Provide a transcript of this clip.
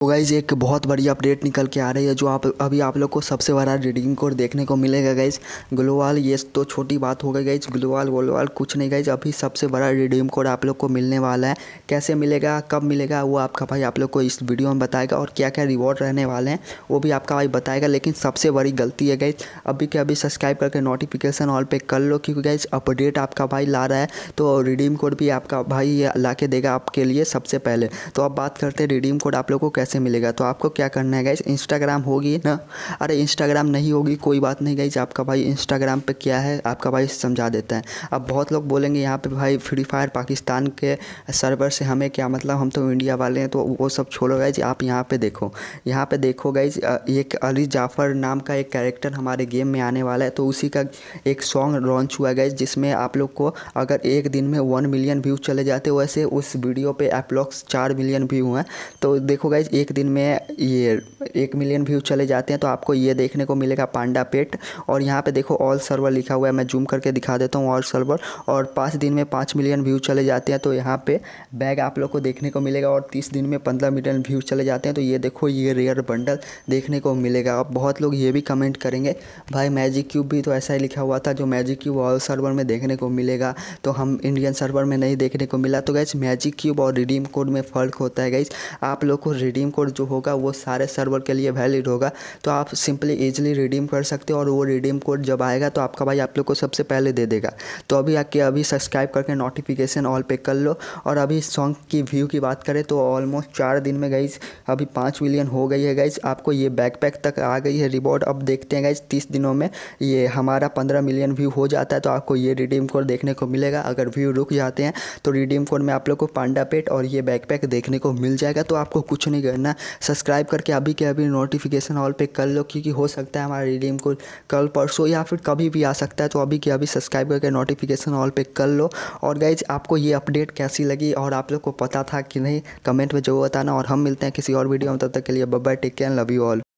तो गाइज़ एक बहुत बड़ी अपडेट निकल के आ रही है जो आप अभी आप लोग को सबसे बड़ा रीडिंग कोड देखने को मिलेगा गाइज ग्लोवाल ये तो छोटी बात हो गई गाइज ग्लोवाल ग्लोवाल कुछ नहीं गाइज अभी सबसे बड़ा रिडीम कोड आप लोग को मिलने वाला है कैसे मिलेगा कब मिलेगा वो आपका भाई आप लोग को इस वीडियो में बताएगा और क्या क्या रिवॉर्ड रहने वाले हैं वो भी आपका भाई बताएगा लेकिन सबसे बड़ी गलती है गाइज अभी के अभी सब्सक्राइब करके नोटिफिकेशन ऑल पे कर लो क्योंकि गाइज अपडेट आपका भाई ला रहा है तो रिडीम कोड भी आपका भाई ला के देगा आपके लिए सबसे पहले तो अब बात करते हैं रिडीम कोड आप लोग को कैसे मिलेगा तो आपको क्या करना है गाइज इंस्टाग्राम होगी ना अरे इंस्टाग्राम नहीं होगी कोई बात नहीं गाइज आपका भाई इंस्टाग्राम पे क्या है आपका भाई समझा देता है अब बहुत लोग बोलेंगे यहाँ पे भाई फ्री फायर पाकिस्तान के सर्वर से हमें क्या मतलब हम तो इंडिया वाले हैं तो वो सब छोड़ो गाइज आप यहाँ पर देखो यहाँ पे देखो गाइज एक अली जाफ़र नाम का एक कैरेक्टर हमारे गेम में आने वाला है तो उसी का एक सॉन्ग लॉन्च हुआ गाइज जिसमें आप लोग को अगर एक दिन में वन मिलियन व्यू चले जाते वैसे उस वीडियो पे एप्लॉक्स चार मिलियन व्यू हैं तो देखो गाइज एक दिन में ये एक मिलियन व्यू चले जाते हैं तो आपको ये देखने को मिलेगा पांडा पेट और यहाँ पे देखो ऑल सर्वर लिखा हुआ है मैं जूम करके दिखा देता हूँ ऑल सर्वर और पाँच दिन में पाँच मिलियन व्यू चले जाते हैं तो यहाँ पे बैग आप लोग को देखने को मिलेगा और तीस दिन में पंद्रह मिलियन व्यू चले जाते हैं तो ये देखो ये रेयर बंडल देखने को मिलेगा अब बहुत लोग ये भी कमेंट करेंगे भाई मैजिक क्यूब भी तो ऐसा ही लिखा हुआ था जो मैजिक क्यूब ऑल सर्वर में देखने को मिलेगा तो हम इंडियन सर्वर में नहीं देखने को मिला तो गैस मैजिक क्यूब और रिडीम कोड में फ़र्क होता है गैस आप लोग को रिडीम कोड जो होगा वो सारे सर्वर के लिए वैलिड होगा तो आप सिंपली ईजिली रिडीम कर सकते हो और वो रिडीम कोड जब आएगा तो आपका भाई आप लोग को सबसे पहले दे देगा तो अभी आके अभी सब्सक्राइब करके नोटिफिकेशन ऑल पे कर लो और अभी सॉन्ग की व्यू की बात करें तो ऑलमोस्ट चार दिन में गई अभी पाँच मिलियन हो गई है गाइज आपको ये बैकपैक तक आ गई है रिवॉर्ड अब देखते हैं गाइज तीस दिनों में ये हमारा पंद्रह मिलियन व्यू हो जाता है तो आपको ये रिडीम कोड देखने को मिलेगा अगर व्यू रुक जाते हैं तो रिडीम कोड में आप लोग को पांडा पेट और ये बैकपैक देखने को मिल जाएगा तो आपको कुछ नहीं करना सब्सक्राइब करके अभी के अभी भी नोटिफिकेशन ऑल पे कर लो क्योंकि हो सकता है हमारा रिडीम कोड कल परसों या फिर कभी भी आ सकता है तो अभी के अभी सब्सक्राइब करके नोटिफिकेशन ऑल पे कर लो और गाइज आपको ये अपडेट कैसी लगी और आप लोग को पता था कि नहीं कमेंट में जरूर बताना और हम मिलते हैं किसी और वीडियो में तब तक के लिए Babba take care love you all